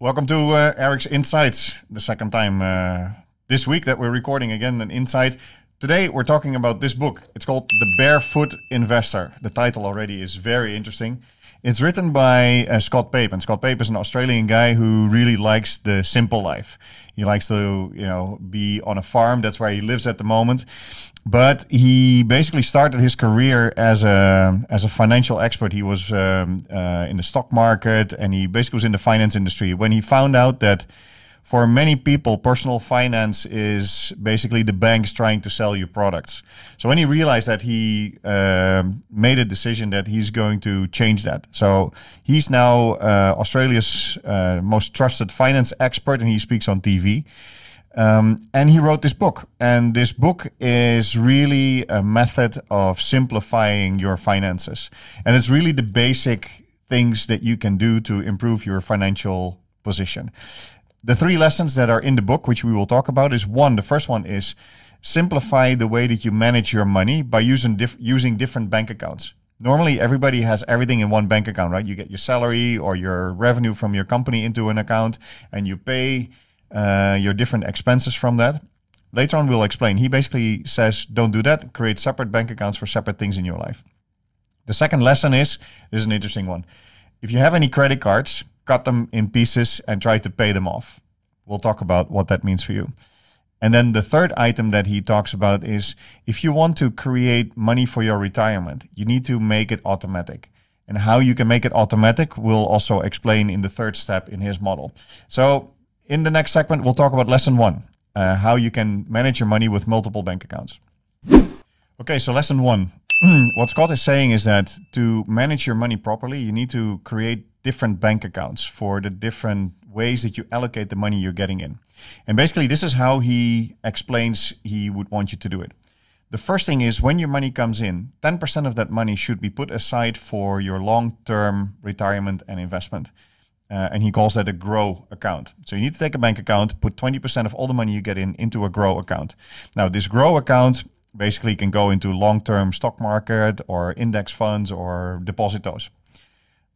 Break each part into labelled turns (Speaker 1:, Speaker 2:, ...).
Speaker 1: Welcome to uh, Eric's Insights, the second time uh, this week that we're recording again an insight. Today we're talking about this book. It's called The Barefoot Investor. The title already is very interesting. It's written by uh, Scott Pape, and Scott Pape is an Australian guy who really likes the simple life. He likes to, you know, be on a farm. That's where he lives at the moment. But he basically started his career as a as a financial expert. He was um, uh, in the stock market, and he basically was in the finance industry. When he found out that for many people, personal finance is basically the banks trying to sell you products. So when he realized that, he uh, made a decision that he's going to change that. So he's now uh, Australia's uh, most trusted finance expert, and he speaks on TV. Um, and he wrote this book. And this book is really a method of simplifying your finances. And it's really the basic things that you can do to improve your financial position the three lessons that are in the book, which we will talk about, is one. The first one is simplify the way that you manage your money by using diff using different bank accounts. Normally, everybody has everything in one bank account, right? You get your salary or your revenue from your company into an account, and you pay uh, your different expenses from that. Later on, we'll explain. He basically says, don't do that. Create separate bank accounts for separate things in your life. The second lesson is this is an interesting one. If you have any credit cards, cut them in pieces and try to pay them off. We'll talk about what that means for you. And then the third item that he talks about is if you want to create money for your retirement, you need to make it automatic. And how you can make it automatic, we'll also explain in the third step in his model. So, in the next segment, we'll talk about lesson one uh, how you can manage your money with multiple bank accounts. Okay, so lesson one what Scott is saying is that to manage your money properly, you need to create different bank accounts for the different ways that you allocate the money you're getting in. And basically, this is how he explains he would want you to do it. The first thing is when your money comes in, 10% of that money should be put aside for your long term retirement and investment. Uh, and he calls that a grow account. So you need to take a bank account, put 20% of all the money you get in into a grow account. Now, this grow account basically can go into long-term stock market or index funds or depositos.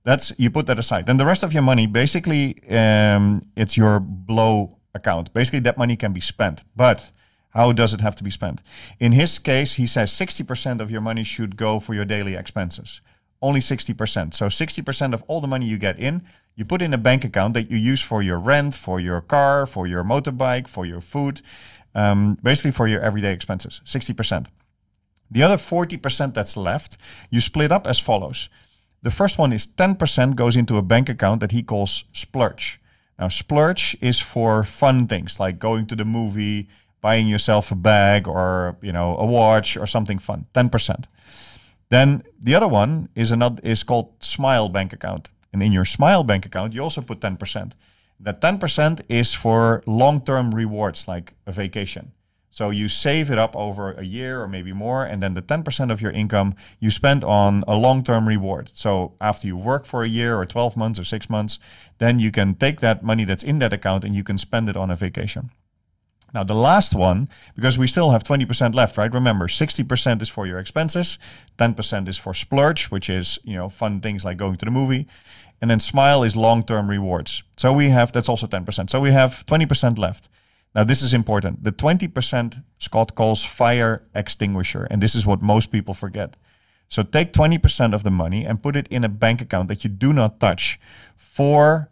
Speaker 1: That's you put that aside. Then the rest of your money, basically, um, it's your blow account. Basically, that money can be spent, but how does it have to be spent? In his case, he says 60% of your money should go for your daily expenses. Only 60%. So 60% of all the money you get in, you put in a bank account that you use for your rent, for your car, for your motorbike, for your food, um, basically for your everyday expenses, 60%. The other 40% that's left, you split up as follows. The first one is 10% goes into a bank account that he calls splurge. Now, splurge is for fun things like going to the movie, buying yourself a bag or you know a watch or something fun. 10%. Then the other one is another is called smile bank account, and in your smile bank account you also put 10%. That 10% is for long term rewards like a vacation. So you save it up over a year or maybe more, and then the 10% of your income you spend on a long term reward. So after you work for a year or 12 months or six months, then you can take that money that's in that account and you can spend it on a vacation. Now, the last one, because we still have 20% left, right? Remember, 60% is for your expenses, 10% is for splurge, which is, you know, fun things like going to the movie. And then smile is long term rewards. So we have, that's also 10%. So we have 20% left. Now, this is important. The 20% Scott calls fire extinguisher. And this is what most people forget. So take 20% of the money and put it in a bank account that you do not touch for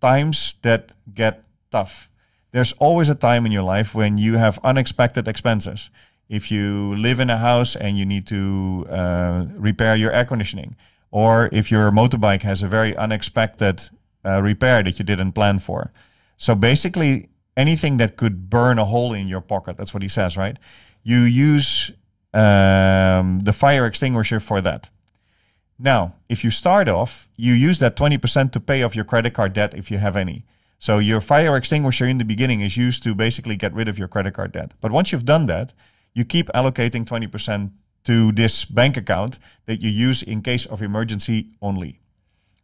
Speaker 1: times that get tough there's always a time in your life when you have unexpected expenses. If you live in a house and you need to uh, repair your air conditioning, or if your motorbike has a very unexpected uh, repair that you didn't plan for. So basically, anything that could burn a hole in your pocket, that's what he says, right? You use um, the fire extinguisher for that. Now, if you start off, you use that 20% to pay off your credit card debt if you have any. So your fire extinguisher in the beginning is used to basically get rid of your credit card debt. But once you've done that, you keep allocating 20% to this bank account that you use in case of emergency only.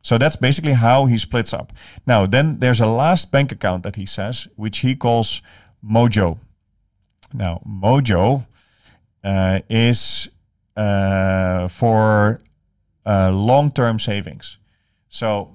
Speaker 1: So that's basically how he splits up. Now, then there's a last bank account that he says, which he calls Mojo. Now, Mojo uh, is uh, for uh, long term savings. So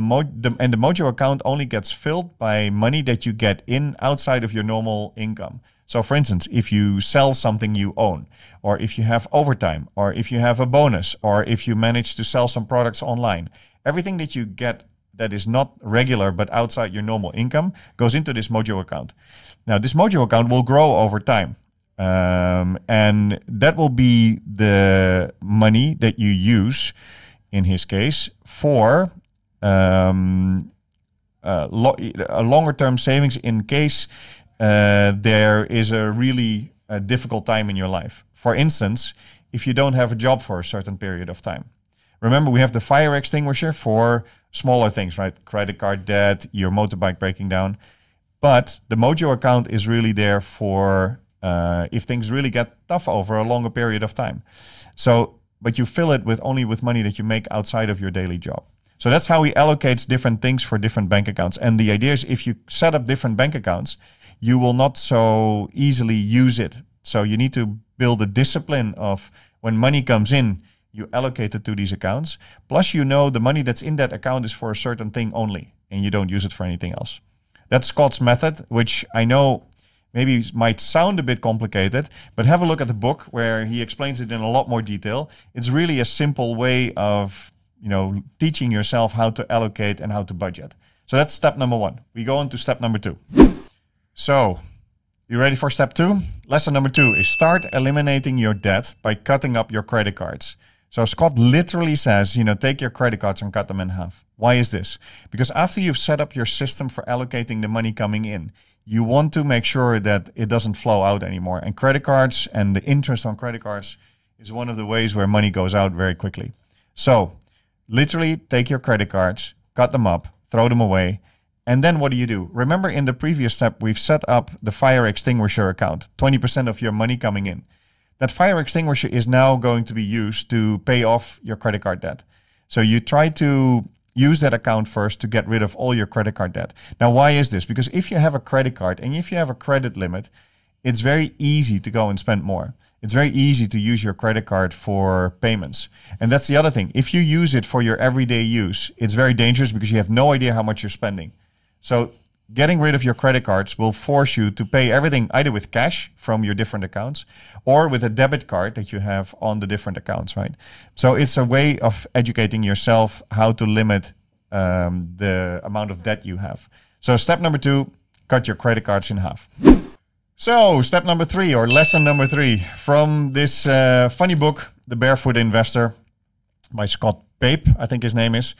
Speaker 1: Mo- the, and the Mojo account only gets filled by money that you get in outside of your normal income. So, for instance, if you sell something you own, or if you have overtime, or if you have a bonus, or if you manage to sell some products online, everything that you get that is not regular but outside your normal income goes into this Mojo account. Now, this Mojo account will grow over time. Um, and that will be the money that you use in his case for um, uh, lo a longer term savings in case uh, there is a really uh, difficult time in your life. For instance, if you don't have a job for a certain period of time. Remember, we have the fire extinguisher for smaller things, right? Credit card debt, your motorbike breaking down. But the Mojo account is really there for uh, if things really get tough over a longer period of time. So, but you fill it with only with money that you make outside of your daily job. So that's how he allocates different things for different bank accounts. And the idea is if you set up different bank accounts, you will not so easily use it. So you need to build a discipline of when money comes in, you allocate it to these accounts. Plus, you know the money that's in that account is for a certain thing only, and you don't use it for anything else. That's Scott's method, which I know maybe might sound a bit complicated, but have a look at the book where he explains it in a lot more detail. It's really a simple way of you know, teaching yourself how to allocate and how to budget. So that's step number one. We go on to step number two. So you ready for step two? Lesson number two is start eliminating your debt by cutting up your credit cards. So Scott literally says, you know, take your credit cards and cut them in half. Why is this? Because after you've set up your system for allocating the money coming in, you want to make sure that it doesn't flow out anymore. And credit cards and the interest on credit cards is one of the ways where money goes out very quickly. So literally take your credit cards, cut them up, throw them away. And then what do you do? Remember in the previous step, we've set up the fire extinguisher account, 20% of your money coming in. That fire extinguisher is now going to be used to pay off your credit card debt. So you try to use that account first to get rid of all your credit card debt. Now, why is this? Because if you have a credit card and if you have a credit limit, it's very easy to go and spend more. It's very easy to use your credit card for payments. And that's the other thing. If you use it for your everyday use, it's very dangerous because you have no idea how much you're spending. So getting rid of your credit cards will force you to pay everything either with cash from your different accounts or with a debit card that you have on the different accounts, right? So it's a way of educating yourself how to limit um, the amount of debt you have. So step number two, cut your credit cards in half. So, step number three, or lesson number three, from this uh, funny book, The Barefoot Investor, by Scott Pape, I think his name is,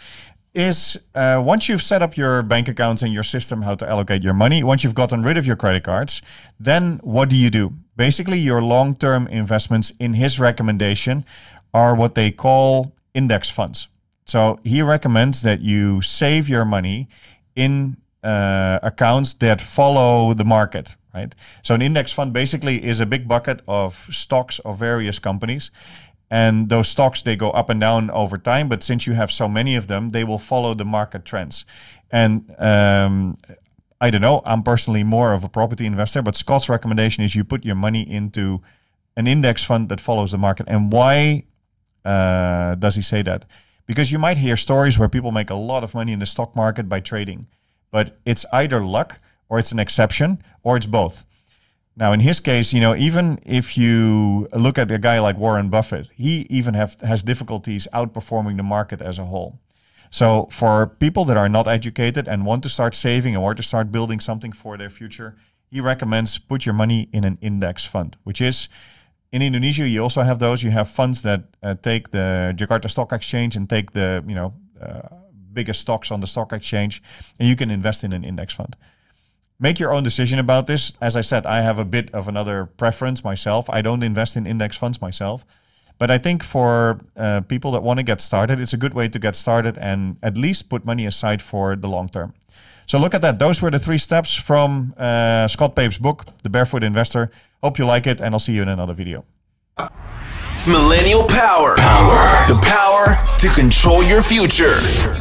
Speaker 1: is uh, once you've set up your bank accounts and your system how to allocate your money, once you've gotten rid of your credit cards, then what do you do? Basically, your long term investments, in his recommendation, are what they call index funds. So he recommends that you save your money in uh, accounts that follow the market right? So an index fund basically is a big bucket of stocks of various companies. And those stocks, they go up and down over time. But since you have so many of them, they will follow the market trends. And um, I don't know, I'm personally more of a property investor, but Scott's recommendation is you put your money into an index fund that follows the market. And why uh, does he say that? Because you might hear stories where people make a lot of money in the stock market by trading, but it's either luck or it's an exception, or it's both. Now, in his case, you know, even if you look at a guy like Warren Buffett, he even have, has difficulties outperforming the market as a whole. So, for people that are not educated and want to start saving and want to start building something for their future, he recommends put your money in an index fund, which is in Indonesia. You also have those. You have funds that uh, take the Jakarta Stock Exchange and take the you know uh, biggest stocks on the stock exchange, and you can invest in an index fund make your own decision about this. As I said, I have a bit of another preference myself. I don't invest in index funds myself. But I think for uh, people that want to get started, it's a good way to get started and at least put money aside for the long term. So look at that. Those were the three steps from uh, Scott Pape's book, The Barefoot Investor. Hope you like it, and I'll see you in another video. Millennial power. Power. The power to control your future.